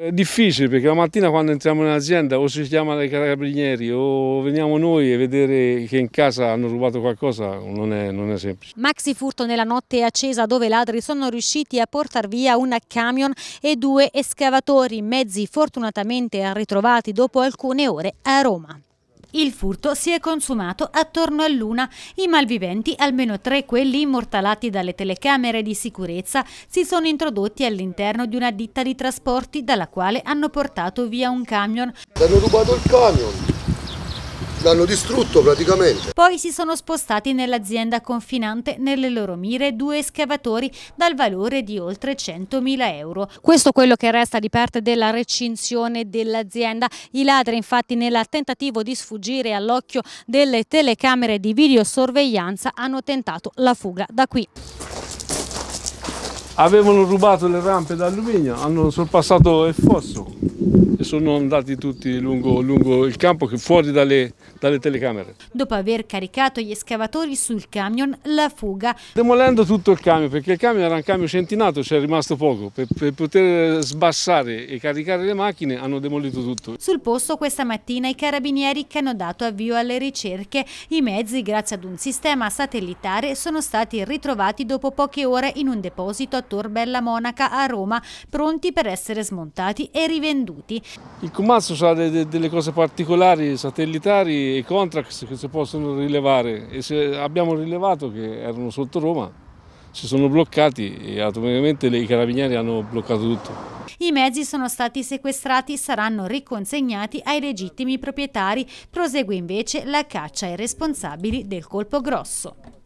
È difficile perché la mattina quando entriamo in azienda o si chiama dai carabinieri o veniamo noi e vedere che in casa hanno rubato qualcosa non è, non è semplice. Maxi furto nella notte accesa dove i ladri sono riusciti a portare via un camion e due escavatori, mezzi fortunatamente ritrovati dopo alcune ore a Roma. Il furto si è consumato attorno a luna. I malviventi, almeno tre quelli immortalati dalle telecamere di sicurezza, si sono introdotti all'interno di una ditta di trasporti dalla quale hanno portato via un camion. Hanno rubato il camion! l'hanno distrutto praticamente. Poi si sono spostati nell'azienda confinante nelle loro mire due escavatori dal valore di oltre 100.000 euro. Questo è quello che resta di parte della recinzione dell'azienda. I ladri infatti nel tentativo di sfuggire all'occhio delle telecamere di videosorveglianza hanno tentato la fuga da qui. Avevano rubato le rampe d'alluminio, hanno sorpassato il fosso e sono andati tutti lungo, lungo il campo fuori dalle, dalle, telecamere. Dopo aver caricato gli escavatori sul camion, la fuga. Demolendo tutto il camion, perché il camion era un camion centinato, c'è rimasto poco. Per, per poter sbassare e caricare le macchine hanno demolito tutto. Sul posto questa mattina i carabinieri che hanno dato avvio alle ricerche. I mezzi, grazie ad un sistema satellitare, sono stati ritrovati dopo poche ore in un deposito a Tor Bella Monaca a Roma, pronti per essere smontati e rivenduti ricevuti. Il Comasso ha delle cose particolari, satellitari e contracts che si possono rilevare e abbiamo rilevato che erano sotto Roma, si sono bloccati e automaticamente i carabinieri hanno bloccato tutto. I mezzi sono stati sequestrati e saranno riconsegnati ai legittimi proprietari. Prosegue invece la caccia ai responsabili del colpo grosso.